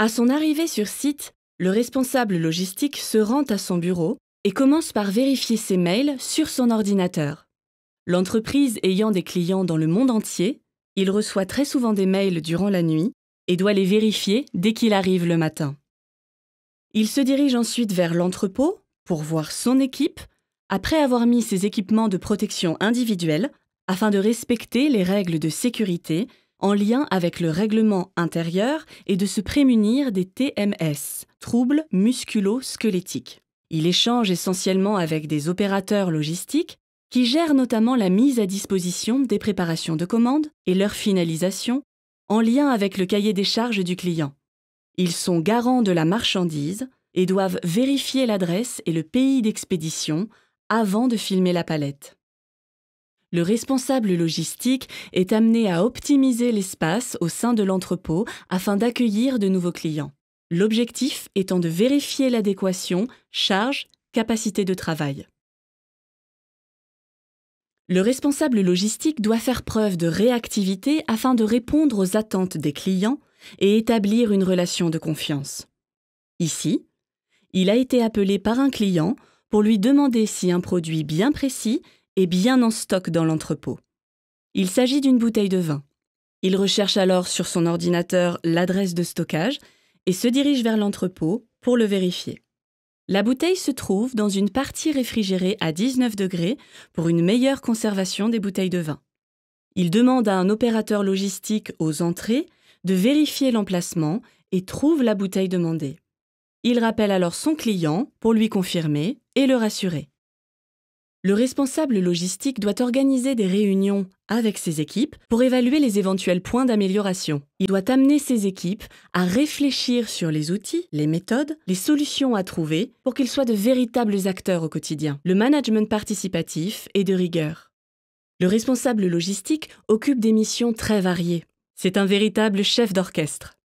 À son arrivée sur site, le responsable logistique se rend à son bureau et commence par vérifier ses mails sur son ordinateur. L'entreprise ayant des clients dans le monde entier, il reçoit très souvent des mails durant la nuit et doit les vérifier dès qu'il arrive le matin. Il se dirige ensuite vers l'entrepôt pour voir son équipe, après avoir mis ses équipements de protection individuelle afin de respecter les règles de sécurité en lien avec le règlement intérieur et de se prémunir des TMS, troubles musculo-squelettiques. Il échange essentiellement avec des opérateurs logistiques qui gèrent notamment la mise à disposition des préparations de commandes et leur finalisation en lien avec le cahier des charges du client. Ils sont garants de la marchandise et doivent vérifier l'adresse et le pays d'expédition avant de filmer la palette. Le responsable logistique est amené à optimiser l'espace au sein de l'entrepôt afin d'accueillir de nouveaux clients. L'objectif étant de vérifier l'adéquation charge-capacité de travail. Le responsable logistique doit faire preuve de réactivité afin de répondre aux attentes des clients et établir une relation de confiance. Ici, il a été appelé par un client pour lui demander si un produit bien précis est bien en stock dans l'entrepôt. Il s'agit d'une bouteille de vin. Il recherche alors sur son ordinateur l'adresse de stockage et se dirige vers l'entrepôt pour le vérifier. La bouteille se trouve dans une partie réfrigérée à 19 degrés pour une meilleure conservation des bouteilles de vin. Il demande à un opérateur logistique aux entrées de vérifier l'emplacement et trouve la bouteille demandée. Il rappelle alors son client pour lui confirmer et le rassurer le responsable logistique doit organiser des réunions avec ses équipes pour évaluer les éventuels points d'amélioration. Il doit amener ses équipes à réfléchir sur les outils, les méthodes, les solutions à trouver pour qu'ils soient de véritables acteurs au quotidien. Le management participatif est de rigueur. Le responsable logistique occupe des missions très variées. C'est un véritable chef d'orchestre.